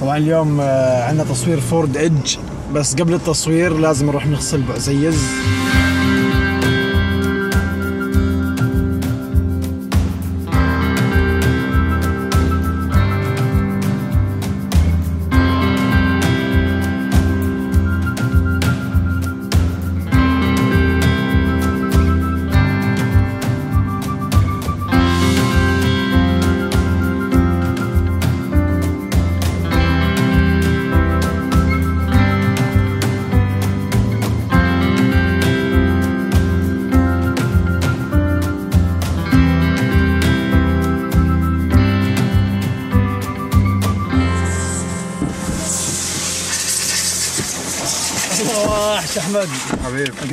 طبعا اليوم آه، عندنا تصوير فورد ايدج بس قبل التصوير لازم نروح نغسل بعزيز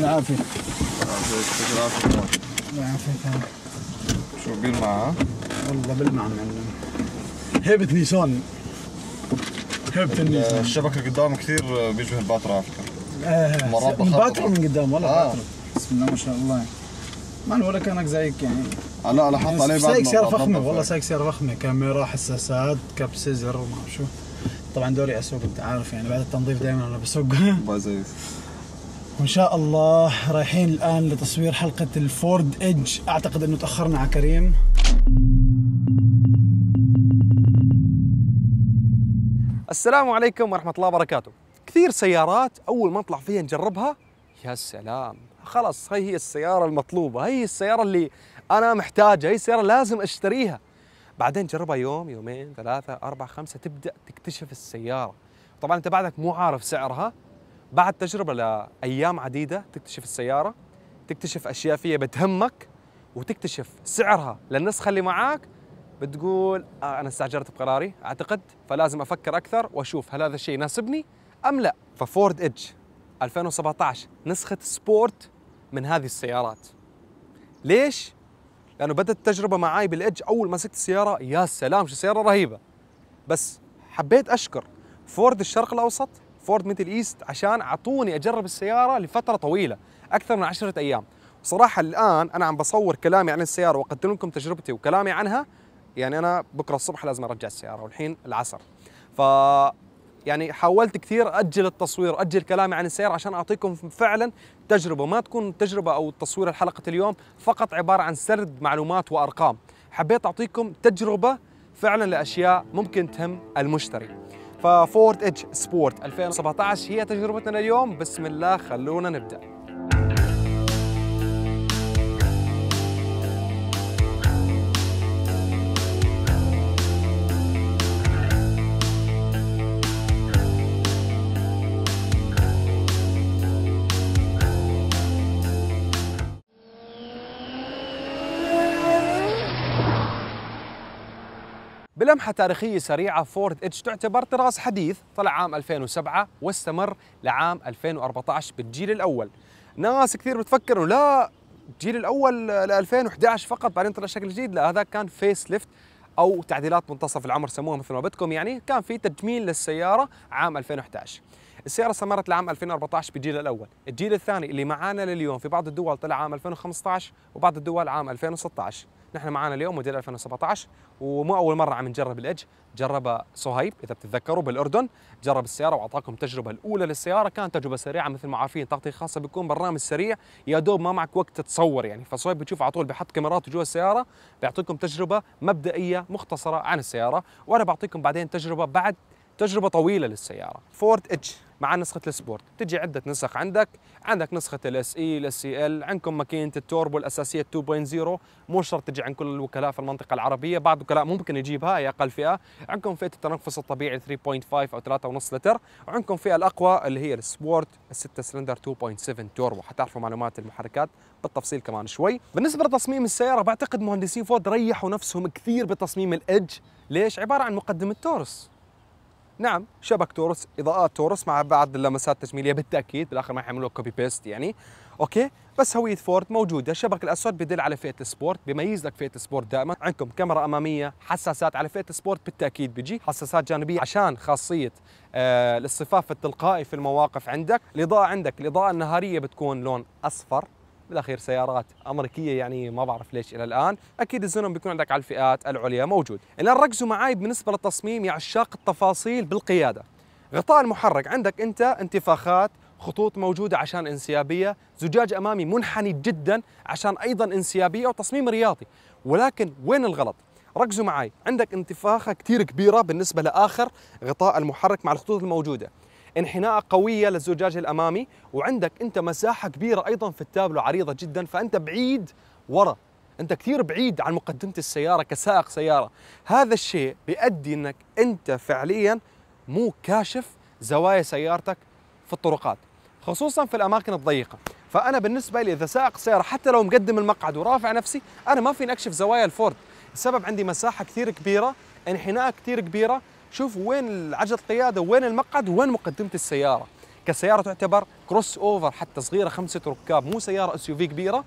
العافيه يعطيك العافيه الله يعافيك شو ها؟ والله بالمعها معلم هيبة نيسان هيبة النيسان الشبكة قدام كثير بيجوا الباترة على فكرة ايه مرات من باترا من قدام ولا آه. بسم الله ما شاء الله ما ولا كانك زيك يعني آه، لا لا حط عليه بعد سايق سيارة فخمة والله سايق سيارة فخمة كاميرا حساسات كب سيزر وما شو طبعا دوري اسوق انت عارف يعني بعد التنظيف دائما انا بسوق الله وان شاء الله رايحين الان لتصوير حلقه الفورد ايدج اعتقد انه تاخرنا على كريم السلام عليكم ورحمه الله وبركاته كثير سيارات اول ما نطلع فيها نجربها يا سلام خلاص هي هي السياره المطلوبه هي السياره اللي انا محتاجها هي السياره لازم اشتريها بعدين جربها يوم يومين ثلاثة أربعة خمسة تبدأ تكتشف السيارة طبعا أنت بعدك مو عارف سعرها بعد تجربة لأيام عديدة تكتشف السيارة تكتشف أشياء فيها بتهمك وتكتشف سعرها للنسخة اللي معاك بتقول آه أنا استعجلت بقراري أعتقد فلازم أفكر أكثر وأشوف هل هذا الشيء يناسبني أم لا ففورد إج 2017 نسخة سبورت من هذه السيارات ليش؟ لأنه بدأت التجربة معاي بالإدج أول ما مسكت السيارة يا سلام شو سيارة رهيبة بس حبيت أشكر فورد الشرق الأوسط فورد ميدل ايست عشان اعطوني اجرب السياره لفتره طويله اكثر من عشرة ايام صراحه الان انا عم بصور كلامي عن السياره واقدم لكم تجربتي وكلامي عنها يعني انا بكره الصبح لازم ارجع السياره والحين العصر ف يعني حاولت كثير اجل التصوير اجل كلامي عن السياره عشان اعطيكم فعلا تجربه ما تكون تجربه او تصوير الحلقه اليوم فقط عباره عن سرد معلومات وارقام حبيت اعطيكم تجربه فعلا لاشياء ممكن تهم المشتري ففورد ايدج سبورت 2017 هي تجربتنا اليوم بسم الله خلونا نبدأ بلمحة تاريخية سريعة فورد اتش تعتبر طراز حديث طلع عام 2007 واستمر لعام 2014 بالجيل الأول ناس كثير بتفكر انه لا الجيل الأول ل 2011 فقط بعدين طلع شكل جديد لا هذا كان فيس ليفت أو تعديلات منتصف العمر سموها مثل ما بدكم يعني كان في تجميل للسيارة عام 2011 السيارة استمرت لعام 2014 بالجيل الأول الجيل الثاني اللي معانا لليوم في بعض الدول طلع عام 2015 وبعض الدول عام 2016 نحن معانا اليوم موديل 2017 ومو اول مره عم نجرب الاج جربه صهيب اذا بتتذكروا بالاردن جرب السياره واعطاكم التجربه الاولى للسياره كانت تجربه سريعه مثل ما عارفين تغطيه خاصه بيكون برنامج سريع يا دوب ما معك وقت تتصور يعني فصهيب بتشوف على طول بحط كاميرات جوا السياره بيعطيكم تجربه مبدئيه مختصره عن السياره وانا بعطيكم بعدين تجربه بعد تجربه طويله للسياره فورد اتش مع نسخه السبورت تجي عده نسخ عندك عندك نسخه الاس اي الاس اي ال e، عندكم ماكينه التوربو الاساسيه 2.0 مو شرط تجي عند كل الوكلاء في المنطقه العربيه بعض الوكلاء ممكن يجيبها هي اقل فئه عندكم فئه التنفس الطبيعي 3.5 او 3.5 لتر وعندكم فئه الاقوى اللي هي السبورت الستة سلندر 2.7 توربو حتعرفوا معلومات المحركات بالتفصيل كمان شوي بالنسبه لتصميم السياره بعتقد مهندسين فورد ريحوا نفسهم كثير بتصميم الادج ليش عباره عن مقدمه تورس نعم شبك تورس اضاءات تورس مع بعض اللمسات التجميليه بالتاكيد بالاخر ما حيعملوا كوبي بيست يعني اوكي بس هويه فورد موجوده الشبك الاسود بدل على فيت سبورت بيميز لك فيت سبورت دائما عندكم كاميرا اماميه حساسات على فيت سبورت بالتاكيد بيجي حساسات جانبيه عشان خاصيه آه الاصطفاف التلقائي في المواقف عندك الاضاءه عندك الاضاءه النهاريه بتكون لون اصفر بالاخير سيارات امريكيه يعني ما بعرف ليش الى الان اكيد الزنون بيكون عندك على الفئات العليا موجود الان ركزوا معي بالنسبه للتصميم يا عشاق التفاصيل بالقياده غطاء المحرك عندك انت انتفاخات خطوط موجودة عشان انسيابية زجاج أمامي منحني جدا عشان أيضا انسيابية وتصميم رياضي ولكن وين الغلط؟ ركزوا معي عندك انتفاخة كثير كبيرة بالنسبة لآخر غطاء المحرك مع الخطوط الموجودة انحناء قوية للزجاج الأمامي وعندك أنت مساحة كبيرة أيضا في التابلو عريضة جدا فأنت بعيد ورا أنت كثير بعيد عن مقدمة السيارة كسائق سيارة هذا الشيء بيؤدي أنك أنت فعليا مو كاشف زوايا سيارتك في الطرقات خصوصا في الأماكن الضيقة فأنا بالنسبة لي إذا سائق سيارة حتى لو مقدم المقعد ورافع نفسي أنا ما فيني أكشف زوايا الفورد السبب عندي مساحة كثير كبيرة انحناء كثير كبيرة شوف وين عجله القياده وين المقعد وين مقدمه السياره كسياره تعتبر كروس اوفر حتى صغيره خمسه ركاب مو سياره اس في كبيره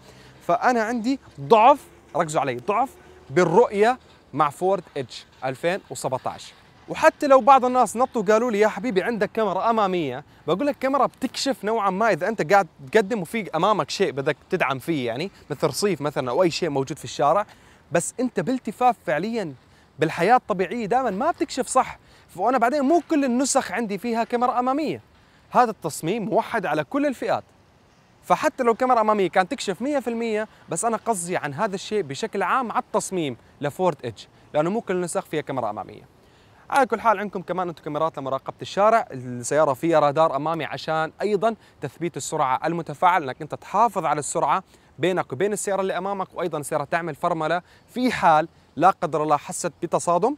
فانا عندي ضعف ركزوا علي ضعف بالرؤيه مع فورد ايدج 2017 وحتى لو بعض الناس نطوا قالوا لي يا حبيبي عندك كاميرا اماميه بقول لك كاميرا بتكشف نوعا ما اذا انت قاعد تقدم وفي امامك شيء بدك تدعم فيه يعني مثل رصيف مثلا او اي شيء موجود في الشارع بس انت بالتفاف فعليا بالحياه الطبيعيه دائما ما بتكشف صح وانا بعدين مو كل النسخ عندي فيها كاميرا اماميه هذا التصميم موحد على كل الفئات فحتى لو كاميرا اماميه كانت تكشف 100% بس انا قصدي عن هذا الشيء بشكل عام على التصميم لفورد ايدج لانه مو كل النسخ فيها كاميرا اماميه على كل حال عندكم كمان انتم كاميرات لمراقبه الشارع السياره فيها رادار امامي عشان ايضا تثبيت السرعه المتفاعل انك انت تحافظ على السرعه بينك وبين السياره اللي امامك وايضا السياره تعمل فرمله في حال لا قدر الله حست بتصادم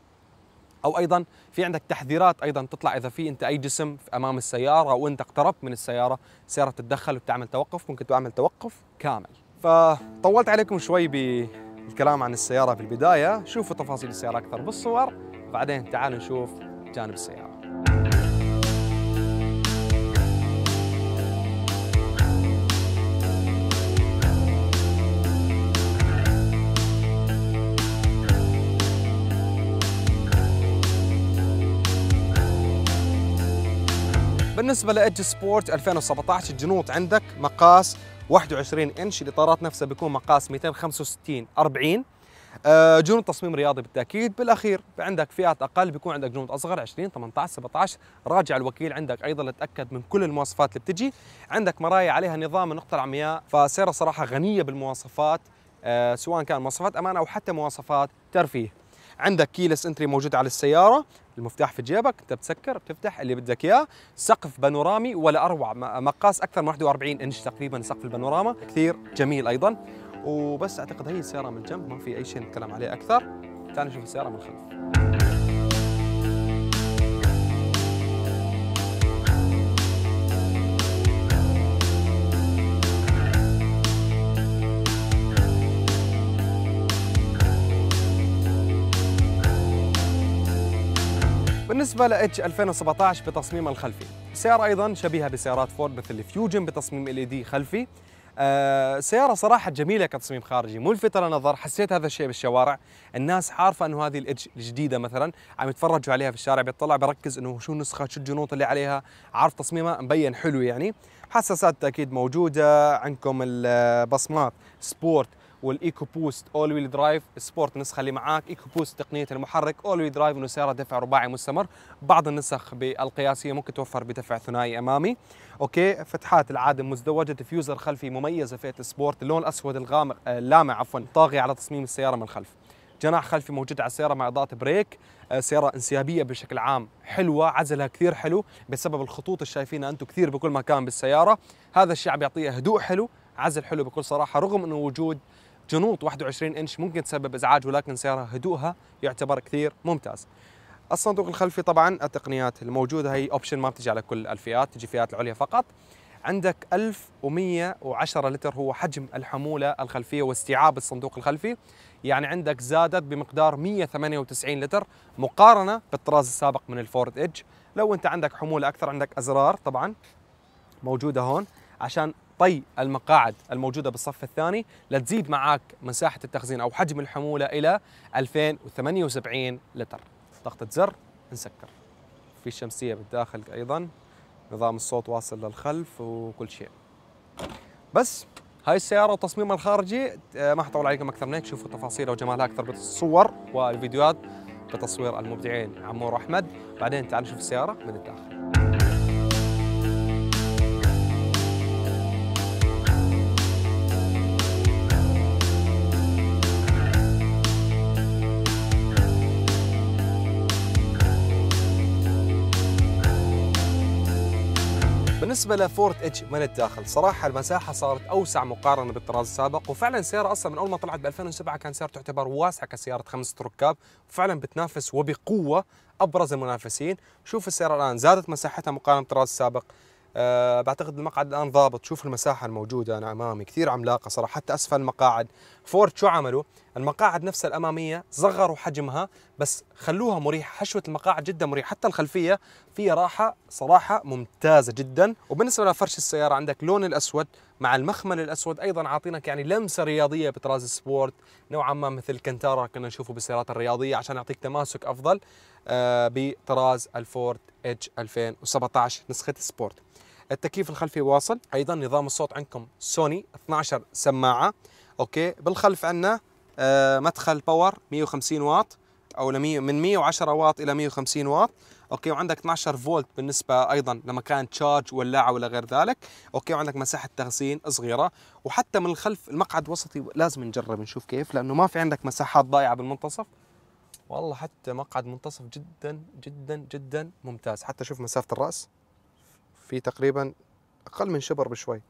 او ايضا في عندك تحذيرات ايضا تطلع اذا في انت اي جسم امام السياره او انت اقتربت من السياره السياره تتدخل وتعمل توقف ممكن تعمل توقف كامل فطولت عليكم شوي بالكلام عن السياره في البدايه شوفوا تفاصيل السياره اكثر بالصور بعدين تعالوا نشوف جانب السياره بالنسبة لإدج سبورت 2017 الجنوط عندك مقاس 21 انش الاطارات نفسها بيكون مقاس 265 40 جنوط جنود تصميم رياضي بالتاكيد بالاخير عندك فئات اقل بيكون عندك جنود اصغر 20 18 17 راجع الوكيل عندك ايضا لتاكد من كل المواصفات اللي بتجي عندك مرايا عليها نظام النقطه العمياء فسياره صراحه غنيه بالمواصفات آه، سواء كان مواصفات امان او حتى مواصفات ترفيه عندك كيلس انتري موجود على السياره المفتاح في جيبك انت بتسكر بتفتح اللي بدك اياه سقف بانورامي ولا اروع مقاس اكثر من 41 انش تقريبا سقف البانوراما كثير جميل ايضا وبس اعتقد هي السياره من الجنب ما في اي شيء نتكلم عليه اكثر تعال نشوف السياره من الخلف بالنسبة ل H 2017 بتصميمها الخلفي سيارة أيضا شبيهة بسيارات فورد مثل الفيوجن بتصميم LED خلفي أه سيارة صراحة جميلة كتصميم خارجي ملفتة للنظر حسيت هذا الشيء بالشوارع الناس عارفة أنه هذه الاتش الجديدة مثلا عم يتفرجوا عليها في الشارع بيطلع بركز أنه شو النسخة شو الجنوط اللي عليها عارف تصميمها مبين حلو يعني حساسات أكيد موجودة عندكم البصمات آه، سبورت والايكو بوست اول ويل درايف سبورت النسخه اللي معاك ايكو بوست تقنيه المحرك اول ويل درايف انه سياره دفع رباعي مستمر بعض النسخ بالقياسيه ممكن توفر بدفع ثنائي امامي اوكي فتحات العادم مزدوجه ديفيوزر خلفي مميزه فئه سبورت اللون الاسود الغامق اللامع آه، عفوا طاغي على تصميم السياره من الخلف جناح خلفي موجود على السياره مع اضاءه بريك آه، سياره انسيابيه بشكل عام حلوه عزلها كثير حلو بسبب الخطوط اللي شايفينها انتم كثير بكل مكان بالسياره هذا الشيء عم هدوء حلو عزل حلو بكل صراحه رغم انه وجود جنوط 21 انش ممكن تسبب ازعاج ولكن سياره هدوءها يعتبر كثير ممتاز الصندوق الخلفي طبعا التقنيات الموجوده هي اوبشن ما بتجي على كل الفئات تجي فئات العليا فقط عندك 1110 لتر هو حجم الحموله الخلفيه واستيعاب الصندوق الخلفي يعني عندك زادت بمقدار 198 لتر مقارنه بالطراز السابق من الفورد ايدج لو انت عندك حموله اكثر عندك ازرار طبعا موجوده هون عشان طي المقاعد الموجودة بالصف الثاني لتزيد معك مساحة التخزين أو حجم الحمولة إلى 2078 لتر ضغطة زر نسكر في شمسية بالداخل أيضا نظام الصوت واصل للخلف وكل شيء بس هاي السيارة وتصميمها الخارجي آه، ما حطول عليكم أكثر من هيك شوفوا تفاصيلها وجمالها أكثر بالصور والفيديوهات بتصوير المبدعين عمور أحمد بعدين تعالوا نشوف السيارة من الداخل بالنسبه لفورت اتش من الداخل صراحه المساحه صارت اوسع مقارنه بالطراز السابق وفعلا السياره اصلا من اول ما طلعت ب 2007 كان سياره تعتبر واسعه كسياره خمسة ركاب وفعلا بتنافس وبقوه ابرز المنافسين شوف السياره الان زادت مساحتها مقارنه بالطراز السابق أه بعتقد المقعد الان ضابط شوف المساحه الموجوده انا امامي كثير عملاقه صراحه حتى اسفل المقاعد فورد شو عملوا المقاعد نفسها الاماميه صغروا حجمها بس خلوها مريحه حشوه المقاعد جدا مريحه حتى الخلفيه فيها راحه صراحه ممتازه جدا وبالنسبه لفرش السياره عندك لون الاسود مع المخمل الاسود ايضا عاطينك يعني لمسه رياضيه بطراز سبورت نوعا ما مثل كنتارا كنا نشوفه بالسيارات الرياضيه عشان يعطيك تماسك افضل آه، بطراز الفورد اتش 2017 نسخه سبورت. التكييف الخلفي واصل ايضا نظام الصوت عندكم سوني 12 سماعه اوكي بالخلف عندنا آه، مدخل باور 150 واط او من 110 واط الى 150 واط اوكي وعندك 12 فولت بالنسبه ايضا لمكان تشارج ولاعه ولا غير ذلك اوكي وعندك مساحه تخزين صغيره وحتى من الخلف المقعد وسطي لازم نجرب نشوف كيف لانه ما في عندك مساحات ضايعه بالمنتصف والله حتى مقعد منتصف جدا جدا جدا ممتاز حتى شوف مسافه الراس في تقريبا اقل من شبر بشوي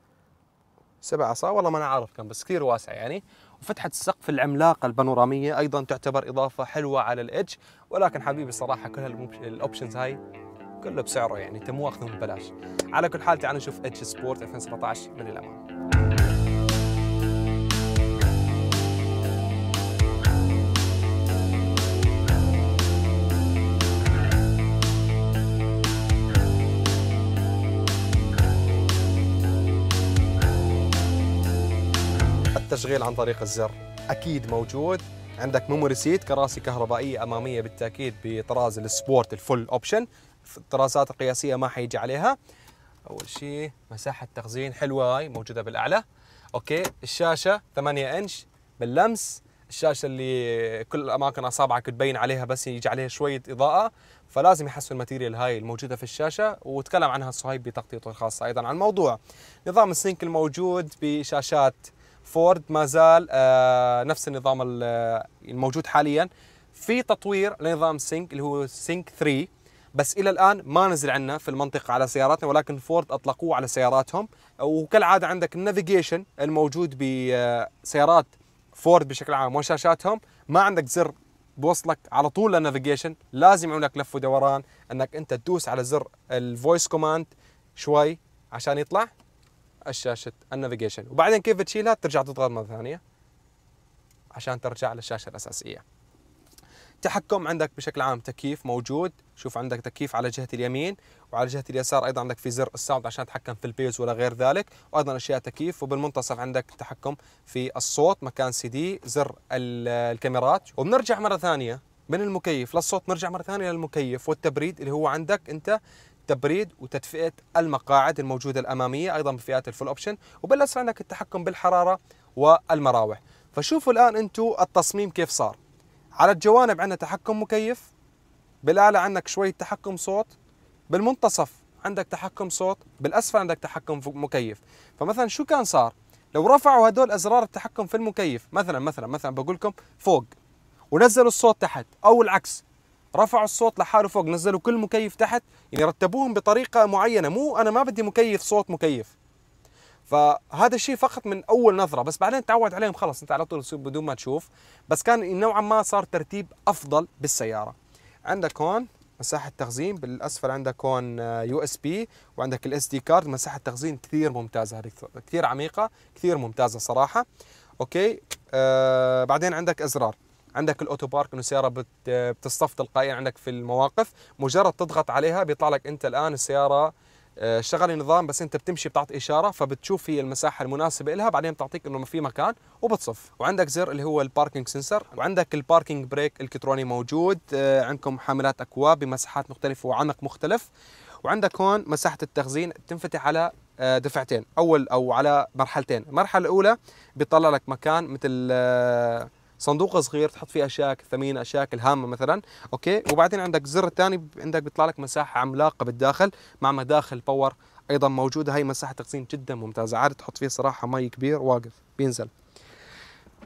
سبع اصابع والله ما انا عارف كم بس كثير واسع يعني وفتحة السقف العملاقة البانورامية أيضا تعتبر إضافة حلوة على الإدج ولكن حبيبي صراحة كل الاوبشنز هاي كله بسعره يعني أنت مو اخذهم ببلاش على كل حال تعال نشوف إدج سبورت 2017 من الأمام التشغيل عن طريق الزر اكيد موجود عندك ميموري سيت كراسي كهربائيه اماميه بالتاكيد بطراز السبورت الفول اوبشن الطرازات القياسيه ما حيجي عليها اول شيء مساحه تخزين حلوه هاي موجوده بالاعلى اوكي الشاشه 8 انش باللمس الشاشه اللي كل اماكن اصابعك تبين عليها بس يجي عليها شويه اضاءه فلازم يحسن الماتيريال هاي الموجوده في الشاشه وتكلم عنها صهيب بتغطيته الخاصه ايضا عن الموضوع نظام السينك الموجود بشاشات فورد ما زال آه، نفس النظام آه، الموجود حاليا في تطوير لنظام سينك اللي هو سينك 3 بس الى الان ما نزل عندنا في المنطقه على سياراتنا ولكن فورد اطلقوه على سياراتهم وكالعاده عندك النافيجيشن الموجود بسيارات آه، فورد بشكل عام وشاشاتهم ما عندك زر بوصلك على طول للنافيجيشن لازم يعمل لك لف ودوران انك انت تدوس على زر الفويس كوماند شوي عشان يطلع الشاشه النافيجيشن وبعدين كيف تشيلها ترجع تضغط مره ثانيه عشان ترجع للشاشه الاساسيه تحكم عندك بشكل عام تكييف موجود شوف عندك تكييف على جهه اليمين وعلى جهه اليسار ايضا عندك في زر الساوند عشان تتحكم في البيز ولا غير ذلك وايضا اشياء تكييف وبالمنتصف عندك تحكم في الصوت مكان سي دي زر الكاميرات وبنرجع مره ثانيه من المكيف للصوت نرجع مره ثانيه للمكيف والتبريد اللي هو عندك انت تبريد وتدفئه المقاعد الموجوده الاماميه ايضا بفئات الفول اوبشن وبلش عندك التحكم بالحراره والمراوح فشوفوا الان انتم التصميم كيف صار على الجوانب عندنا تحكم مكيف بالاعلى عندك شويه تحكم صوت بالمنتصف عندك تحكم صوت بالاسفل عندك تحكم مكيف فمثلا شو كان صار لو رفعوا هدول ازرار التحكم في المكيف مثلا مثلا مثلا بقول لكم فوق ونزلوا الصوت تحت او العكس رفعوا الصوت لحاله فوق نزلوا كل مكيف تحت يعني رتبوهم بطريقه معينه مو انا ما بدي مكيف صوت مكيف فهذا الشيء فقط من اول نظره بس بعدين تعود عليهم خلص انت على طول بدون ما تشوف بس كان نوعا ما صار ترتيب افضل بالسياره عندك هون مساحه تخزين بالاسفل عندك هون آه، يو اس بي وعندك الاس دي كارد مساحه تخزين كثير ممتازه هذه كثير عميقه كثير ممتازه صراحه اوكي آه بعدين عندك ازرار عندك الاوتو بارك انه السياره بتصطف تلقائيا عندك في المواقف مجرد تضغط عليها بيطلع لك انت الان السياره آه، شغل نظام بس انت بتمشي بتعطي اشاره فبتشوف هي المساحه المناسبه لها بعدين بتعطيك انه ما في مكان وبتصف وعندك زر اللي هو الباركينج سنسر وعندك الباركينج بريك الكتروني موجود آه، عندكم حاملات اكواب بمساحات مختلفه وعمق مختلف وعندك هون مساحه التخزين تنفتح على آه، دفعتين اول او على مرحلتين المرحله الاولى بيطلع لك مكان مثل صندوق صغير تحط فيه اشياءك الثمينه اشياءك الهامه مثلا اوكي وبعدين عندك زر الثاني عندك بيطلع لك مساحه عملاقه بالداخل مع مداخل باور ايضا موجوده هاي مساحه تخزين جدا ممتازه عادي تحط فيه صراحه مي كبير واقف بينزل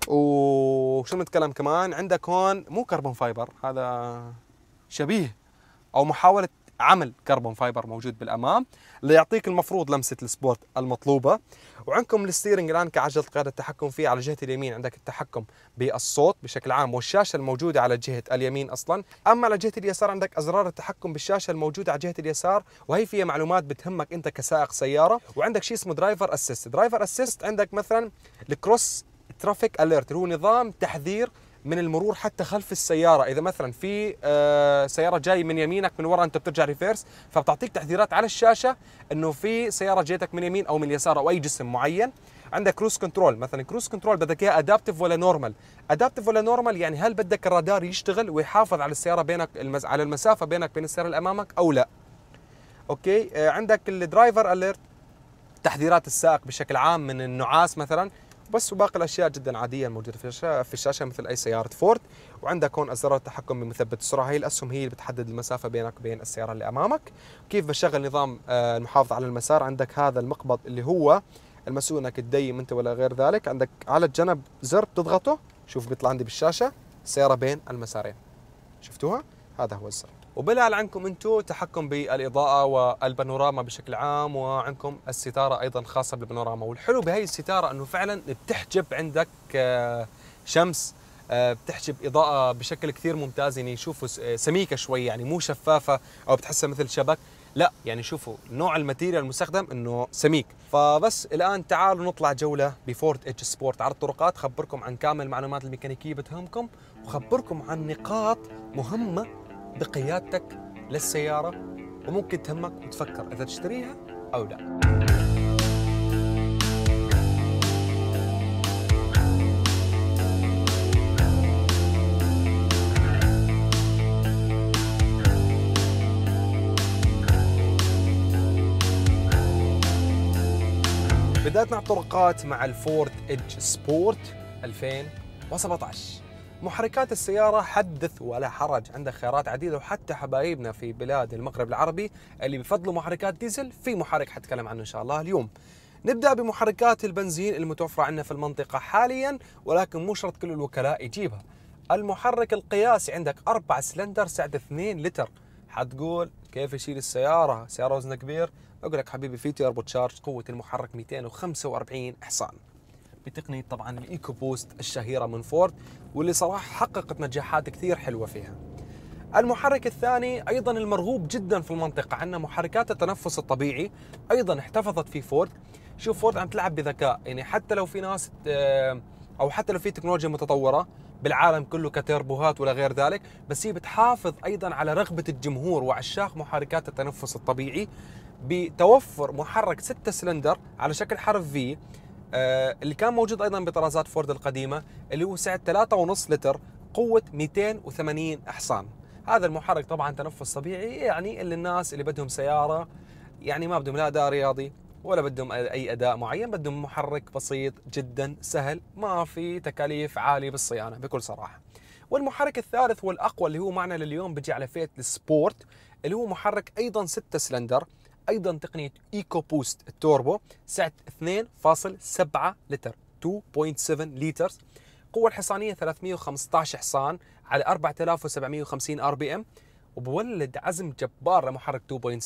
وشو نتكلم كمان عندك هون مو كربون فايبر هذا شبيه او محاوله عمل كربون فايبر موجود بالامام اللي يعطيك المفروض لمسه السبورت المطلوبه وعندكم الستيرنج الان كعجله قياده التحكم فيه على جهه اليمين عندك التحكم بالصوت بشكل عام والشاشه الموجوده على جهه اليمين اصلا اما على جهه اليسار عندك ازرار التحكم بالشاشه الموجوده على جهه اليسار وهي فيها معلومات بتهمك انت كسائق سياره وعندك شيء اسمه درايفر اسيست درايفر اسيست عندك مثلا الكروس ترافيك اليرت هو نظام تحذير من المرور حتى خلف السياره اذا مثلا في آه، سياره جاي من يمينك من ورا انت بترجع ريفيرس فبتعطيك تحذيرات على الشاشه انه في سياره جيتك من يمين او من اليسار او اي جسم معين عندك كروز كنترول مثلا كروز كنترول بدك اياه ادابتيف ولا نورمال ادابتيف ولا نورمال يعني هل بدك الرادار يشتغل ويحافظ على السياره بينك المز... على المسافه بينك بين السياره اللي امامك او لا اوكي آه، عندك الدرايفر اليرت تحذيرات السائق بشكل عام من النعاس مثلا بس وباقي الاشياء جدا عاديه الموجوده في الشاشه في الشاشه مثل اي سياره فورد وعندك هون ازرار التحكم بمثبت السرعه هي الاسهم هي اللي بتحدد المسافه بينك وبين السياره اللي امامك كيف بشغل نظام آه، المحافظه على المسار عندك هذا المقبض اللي هو المسؤول انك تديم انت ولا غير ذلك عندك على الجنب زر بتضغطه شوف بيطلع عندي بالشاشه السياره بين المسارين شفتوها هذا هو الزر وبلا عنكم انتم تحكم بالاضاءه والبانوراما بشكل عام وعندكم الستاره ايضا خاصه بالبانوراما والحلو بهي الستاره انه فعلا بتحجب عندك آه، شمس آه، بتحجب اضاءه بشكل كثير ممتاز يعني شوفوا سميكه شوي يعني مو شفافه او بتحسها مثل شبك لا يعني شوفوا نوع الماتيريال المستخدم انه سميك فبس الان تعالوا نطلع جوله بفورد اتش سبورت على الطرقات خبركم عن كامل المعلومات الميكانيكيه بتهمكم وخبركم عن نقاط مهمه بقيادتك للسيارة وممكن تهمك وتفكر إذا تشتريها أو لا بدأتنا الطرقات مع الفورد ايدج سبورت 2017 محركات السيارة حدث ولا حرج عندك خيارات عديدة وحتى حبايبنا في بلاد المغرب العربي اللي بفضلوا محركات ديزل في محرك حتكلم عنه إن شاء الله اليوم نبدأ بمحركات البنزين المتوفرة عندنا في المنطقة حاليا ولكن مو شرط كل الوكلاء يجيبها المحرك القياسي عندك أربع سلندر سعة 2 لتر حتقول كيف يشيل السيارة سيارة وزنها كبير أقول لك حبيبي في تيربو تشارج قوة المحرك 245 حصان بتقنيه طبعا الايكو بوست الشهيره من فورد واللي صراحه حققت نجاحات كثير حلوه فيها. المحرك الثاني ايضا المرغوب جدا في المنطقه عندنا محركات التنفس الطبيعي ايضا احتفظت في فورد. شوف فورد عم تلعب بذكاء يعني حتى لو في ناس او حتى لو في تكنولوجيا متطوره بالعالم كله كتربوهات ولا غير ذلك بس هي بتحافظ ايضا على رغبه الجمهور وعشاق محركات التنفس الطبيعي بتوفر محرك 6 سلندر على شكل حرف في آه، اللي كان موجود ايضا بطرازات فورد القديمه اللي هو سعه 3.5 لتر قوه 280 حصان هذا المحرك طبعا تنفس طبيعي يعني اللي الناس اللي بدهم سياره يعني ما بدهم لا اداء رياضي ولا بدهم اي اداء معين بدهم محرك بسيط جدا سهل ما في تكاليف عاليه بالصيانه بكل صراحه والمحرك الثالث والاقوى اللي هو معنا لليوم بيجي على فئه السبورت اللي هو محرك ايضا 6 سلندر ايضا تقنيه ايكو بوست التوربو سعه 2.7 لتر 2.7 لتر القوة الحصانية 315 حصان على 4750 ار بي ام وبولد عزم جبار لمحرك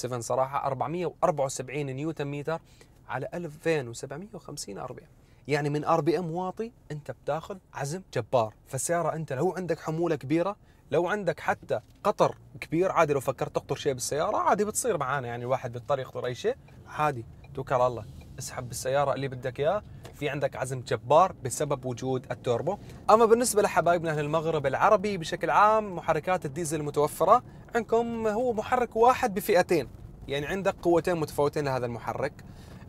2.7 صراحة 474 نيوتن متر على 2750 ار بي ام يعني من ار بي ام واطي انت بتاخذ عزم جبار فالسيارة انت لو عندك حمولة كبيرة لو عندك حتى قطر كبير عادي لو فكرت تقطر شيء بالسياره عادي بتصير معانا يعني الواحد بالطريق يقطر اي شيء عادي توكل على الله اسحب بالسياره اللي بدك اياه في عندك عزم جبار بسبب وجود التوربو اما بالنسبه لحبايبنا اهل المغرب العربي بشكل عام محركات الديزل المتوفره عندكم هو محرك واحد بفئتين يعني عندك قوتين متفاوتين لهذا المحرك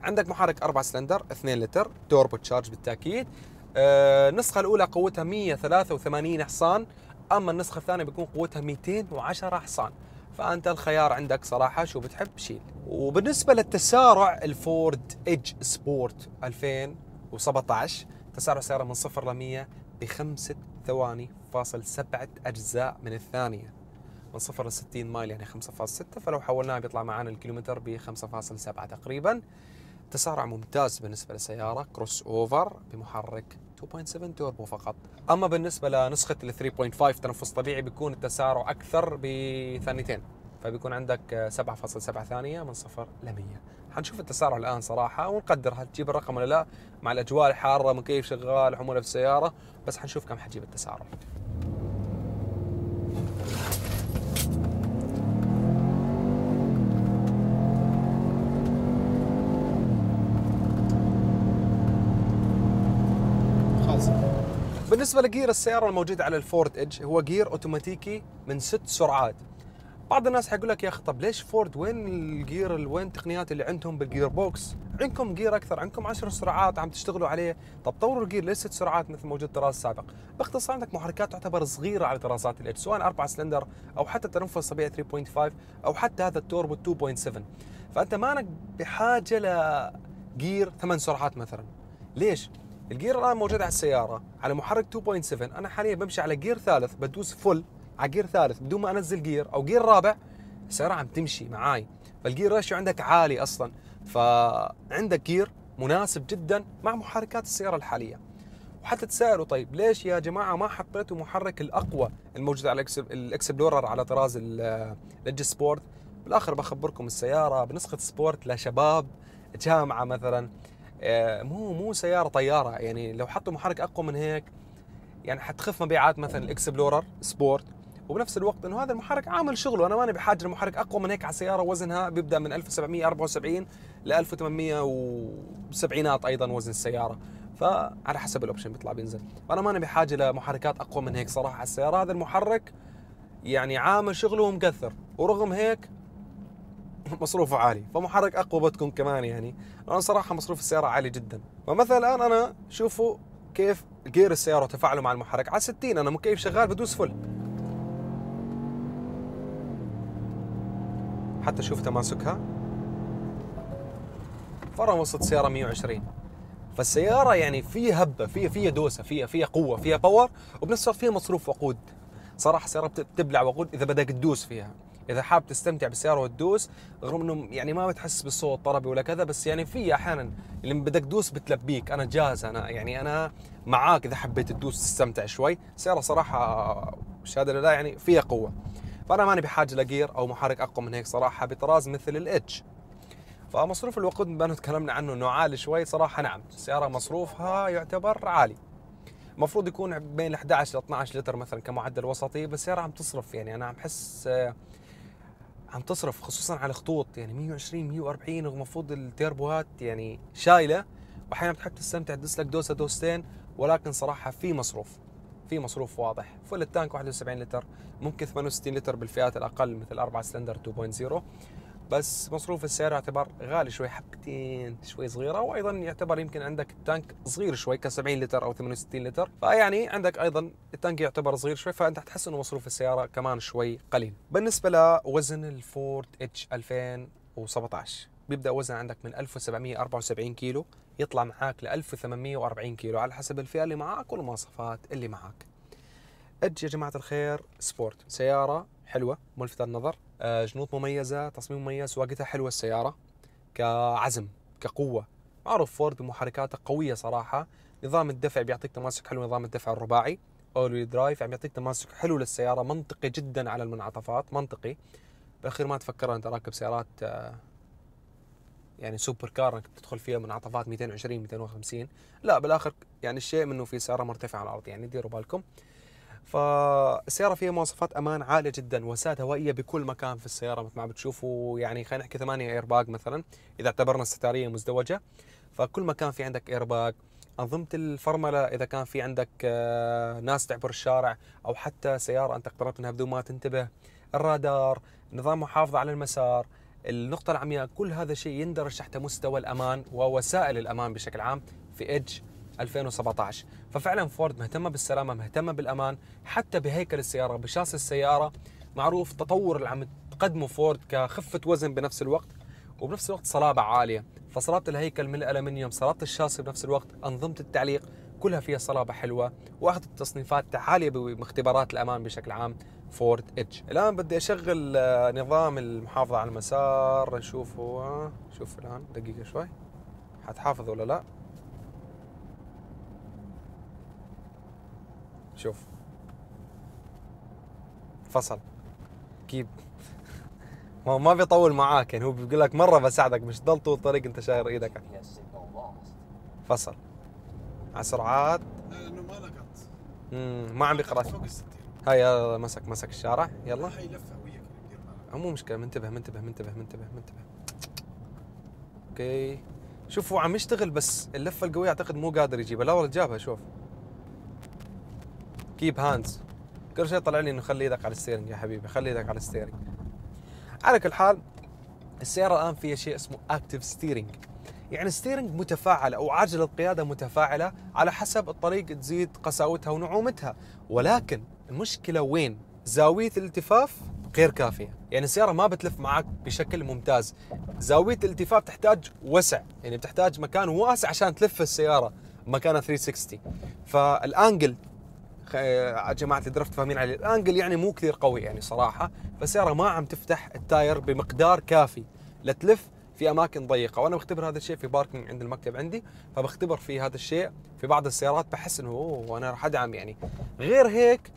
عندك محرك 4 سلندر 2 لتر توربو تشارج بالتاكيد آه، النسخه الاولى قوتها 183 حصان اما النسخه الثانيه بيكون قوتها 210 حصان فانت الخيار عندك صراحه شو بتحب شيل وبالنسبه للتسارع الفورد ايدج سبورت 2017 تسارع سياره من 0 ل 100 بخمسة ثواني فاصل سبعة أجزاء من الثانية من صفر ل 60 مايل يعني 5.6 فلو حولناها بيطلع معانا الكيلومتر ب 5.7 تقريبا تسارع ممتاز بالنسبة للسياره كروس أوفر بمحرك 2.7 توربو فقط أما بالنسبة لنسخة ال 3.5 تنفس طبيعي بيكون التسارع أكثر بثانيتين فبيكون عندك 7.7 ثانية من صفر ل 100 حنشوف التسارع الآن صراحة ونقدر حتجيب الرقم ولا لا مع الأجواء الحارة مكيف شغال حمولة في السيارة بس حنشوف كم حتجيب التسارع بالنسبه لجير السياره الموجود على الفورد ايدج هو جير اوتوماتيكي من ست سرعات بعض الناس حيقول لك يا اخي طب ليش فورد وين الجير وين التقنيات اللي عندهم بالجير بوكس؟ عندكم جير اكثر، عندكم 10 سرعات عم تشتغلوا عليه، طب طوروا الجير ليش ست سرعات مثل موجود الطراز السابق؟ باختصار عندك محركات تعتبر صغيره على طرازات الاتش سواء اربع سلندر او حتى التنفس الطبيعي 3.5 او حتى هذا التوربو 2.7 فانت مانك بحاجه لجير ثمان سرعات مثلا. ليش؟ الجير الان موجود على السياره على محرك 2.7 انا حاليا بمشي على جير ثالث بدوس فل على جير ثالث بدون ما انزل جير او جير رابع السياره عم تمشي معاي فالجير ريشيو عندك عالي اصلا فعندك جير مناسب جدا مع محركات السياره الحاليه وحتى تسالوا طيب ليش يا جماعه ما حطيتوا محرك الاقوى الموجود على الاكسبلورر على طراز الاج سبورت بالاخر بخبركم السياره بنسخه سبورت لشباب جامعه مثلا آه، مو مو سياره طياره يعني لو حطوا محرك اقوى من هيك يعني حتخف مبيعات مثلا الاكسبلورر سبورت وبنفس الوقت انه هذا المحرك عامل شغله انا ماني بحاجه لمحرك اقوى من هيك على سياره وزنها بيبدا من 1774 ل 1870 ايضا وزن السياره فعلى حسب الاوبشن بيطلع بينزل فانا ماني بحاجه لمحركات اقوى من هيك صراحه على السياره هذا المحرك يعني عامل شغله ومكثر ورغم هيك مصروفه عالي فمحرك اقوى بدكم كمان يعني انا صراحه مصروف السياره عالي جدا فمثلا الان انا شوفوا كيف جير السياره وتفاعله مع المحرك على 60 انا مكيف شغال بدوس فل حتى شوف تماسكها فرا وصلت سياره 120 فالسياره يعني فيها هبه فيها فيها دوسه فيها فيها قوه فيها باور وبنفس الوقت فيها مصروف وقود صراحه السياره بتبلع وقود اذا بدك تدوس فيها اذا حاب تستمتع بالسياره وتدوس رغم انه يعني ما بتحس بالصوت طربي ولا كذا بس يعني في احيانا اللي بدك تدوس بتلبيك انا جاهز انا يعني انا معاك اذا حبيت تدوس تستمتع شوي السياره صراحه الشهاده لله يعني فيها قوه فانا ماني بحاجه لجير او محرك اقوى من هيك صراحه بطراز مثل الاتش فمصروف الوقود بما تكلمنا عنه انه عالي شوي صراحه نعم السياره مصروفها يعتبر عالي المفروض يكون بين 11 ل 12 لتر مثلا كمعدل وسطي بس السياره عم تصرف يعني انا عم احس عم تصرف خصوصا على خطوط يعني 120 140 المفروض التيربوهات يعني شايله واحيانا بتحب تستمتع تدس لك دوسه دوستين ولكن صراحه في مصروف في مصروف واضح فل التانك 71 لتر ممكن 68 لتر بالفئات الاقل مثل 4 سلندر 2.0 بس مصروف السيارة يعتبر غالي شوي حبتين شوي صغيرة وأيضا يعتبر يمكن عندك التانك صغير شوي ك 70 لتر أو 68 لتر فيعني عندك أيضا التانك يعتبر صغير شوي فأنت حتحس إنه مصروف السيارة كمان شوي قليل بالنسبة لوزن الفورد اتش 2017 بيبدا وزن عندك من 1774 كيلو يطلع معاك ل 1840 كيلو على حسب الفئه اللي معاك والمواصفات اللي معاك. اتش يا جماعه الخير سبورت سياره حلوه ملفته للنظر آه، جنوط مميزه تصميم مميز سواقتها حلوه السياره كعزم كقوه معروف فورد محركاته قويه صراحه نظام الدفع بيعطيك تماسك حلو نظام الدفع الرباعي اول درايف عم يعطيك تماسك حلو للسياره منطقي جدا على المنعطفات منطقي بالاخير ما تفكر انت راكب سيارات آه، يعني سوبر كار انك تدخل فيها منعطفات 220 250 لا بالاخر يعني الشيء منه في سياره مرتفعه على الارض يعني ديروا بالكم فالسياره فيها مواصفات امان عاليه جدا وسائل هوائيه بكل مكان في السياره مثل ما بتشوفوا يعني خلينا نحكي ثمانية ايرباج مثلا اذا اعتبرنا الستاريه مزدوجه فكل مكان في عندك ايرباج انظمه الفرمله اذا كان في عندك آه، ناس تعبر الشارع او حتى سياره انت اقتربت منها بدون ما تنتبه الرادار نظام محافظه على المسار النقطة العمياء كل هذا الشيء يندرج تحت مستوى الأمان ووسائل الأمان بشكل عام في ايدج 2017 ففعلا فورد مهتمه بالسلامه مهتمه بالامان حتى بهيكل السياره بشاصي السياره معروف تطور اللي عم تقدمه فورد كخفه وزن بنفس الوقت وبنفس الوقت صلابه عاليه فصلابه الهيكل من الالمنيوم صلابه الشاصي بنفس الوقت انظمه التعليق كلها فيها صلابه حلوه وأخذ التصنيفات عاليه باختبارات الامان بشكل عام فورد اتش الان بدي اشغل آه، نظام المحافظه على المسار نشوفه آه، شوف الان دقيقه شوي حتحافظ ولا لا شوف فصل كيب ما ما بيطول معاك يعني هو بيقول لك مره بساعدك مش ضل طول الطريق انت شاير ايدك فصل على سرعات لانه ما لقط امم ما عم يقرا فوق ال 60 هاي مسك مسك الشارع يلا هاي لفه وياك مو مشكله منتبه منتبه منتبه منتبه منتبه اوكي شوف هو عم يشتغل بس اللفه القويه اعتقد مو قادر يجيبها لا والله جابها شوف كيب هاندز كل شيء طلع لي انه خلي ايدك على الستيرنج يا حبيبي خلي ايدك على الستيرنج على كل حال السياره الان فيها شيء اسمه اكتف ستيرنج يعني ستيرنج متفاعل أو عجلة القيادة متفاعلة على حسب الطريق تزيد قساوتها ونعومتها ولكن المشكلة وين؟ زاوية الالتفاف غير كافية يعني السيارة ما بتلف معك بشكل ممتاز زاوية الالتفاف تحتاج وسع يعني بتحتاج مكان واسع عشان تلف السيارة مكانها 360 فالانجل آه، جماعه الدرفت فاهمين عليه الانجل يعني مو كثير قوي يعني صراحه فالسياره ما عم تفتح التاير بمقدار كافي لتلف في اماكن ضيقه وانا بختبر هذا الشيء في باركينج عند المكتب عندي فبختبر في هذا الشيء في بعض السيارات بحس انه اوه انا راح ادعم يعني غير هيك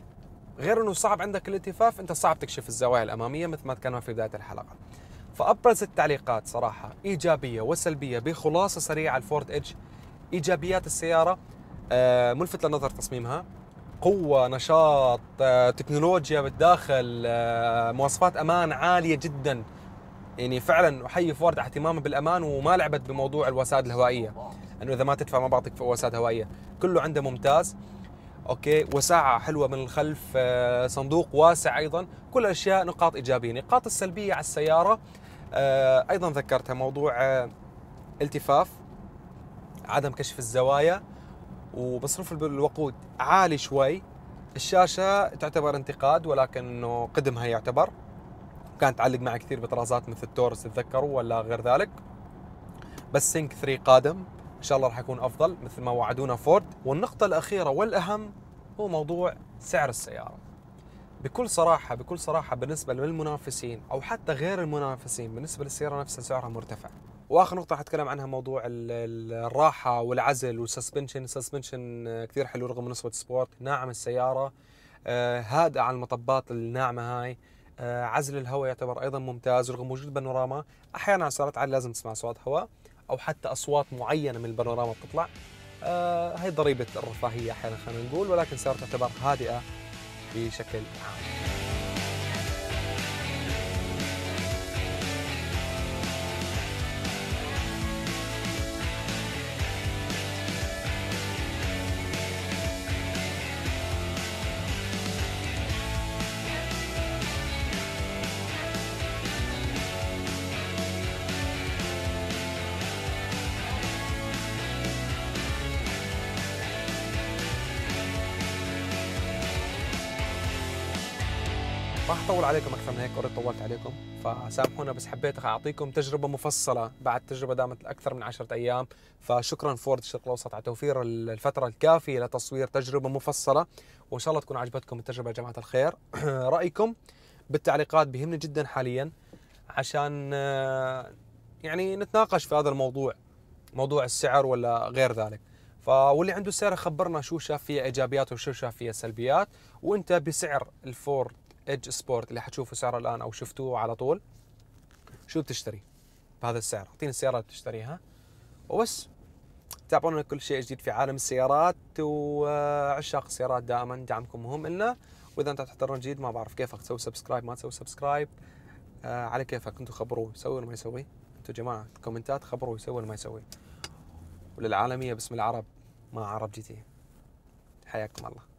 غير انه صعب عندك الالتفاف انت صعب تكشف الزوايا الاماميه مثل ما تكلمنا في بدايه الحلقه فابرز التعليقات صراحه ايجابيه وسلبيه بخلاصه سريعه على الفورد ايدج ايجابيات السياره آه، ملفت للنظر تصميمها قوه نشاط آه، تكنولوجيا بالداخل آه، مواصفات امان عاليه جدا يعني فعلا احيي فورد على اهتمامه بالامان وما لعبت بموضوع الوسائد الهوائيه انه اذا ما تدفع ما بعطيك وسائد هوائيه كله عنده ممتاز اوكي وساعه حلوه من الخلف آه، صندوق واسع ايضا كل الاشياء نقاط ايجابيه نقاط السلبيه على السياره ايضا ذكرتها موضوع التفاف عدم كشف الزوايا ومصروف الوقود عالي شوي الشاشه تعتبر انتقاد ولكن انه قدمها يعتبر كانت تعلق معي كثير بطرازات مثل التورس تتذكروا ولا غير ذلك بس سينك 3 قادم ان شاء الله راح يكون افضل مثل ما وعدونا فورد والنقطه الاخيره والاهم هو موضوع سعر السياره بكل صراحة بكل صراحة بالنسبة للمنافسين أو حتى غير المنافسين بالنسبة للسيارة نفسها سعرها مرتفع واخر نقطه حتكلم عنها موضوع الراحه والعزل والسسبنشن السسبنشن آه، كثير حلو رغم نسوه سبورت ناعم السياره آه، هادئه على المطبات الناعمه هاي آه، عزل الهواء يعتبر ايضا ممتاز رغم وجود بانوراما احيانا على سيارات عاليه لازم تسمع صوت هواء او حتى اصوات معينه من البانوراما بتطلع هاي ضريبه الرفاهيه احيانا خلينا نقول ولكن سيارة تعتبر هادئه بشكل عام طولت عليكم فسامحونا بس حبيت اعطيكم تجربه مفصله بعد تجربه دامت اكثر من 10 ايام فشكرا فورد الشرق الاوسط على توفير الفتره الكافيه لتصوير تجربه مفصله وان شاء الله تكون عجبتكم التجربه يا جماعه الخير رايكم بالتعليقات بيهمني جدا حاليا عشان آه، يعني نتناقش في هذا الموضوع موضوع السعر ولا غير ذلك فواللي عنده سعر خبرنا شو شاف فيها ايجابيات وشو شاف فيها سلبيات وانت بسعر الفورد ايدج سبورت اللي حتشوفوا سعره الان او شفتوه على طول شو بتشتري بهذا السعر اعطيني السياره اللي بتشتريها وبس تابعونا كل شيء جديد في عالم السيارات وعشاق السيارات دائما دعمكم مهم لنا واذا انت تحضرون جديد ما بعرف كيفك تسوي سبسكرايب ما تسوي سبسكرايب آه، على كيفك انتم خبروه يسوي ولا ما يسوي انتم جماعه الكومنتات خبروه يسوي ولا ما يسوي وللعالميه باسم العرب ما عرب جي تي حياكم الله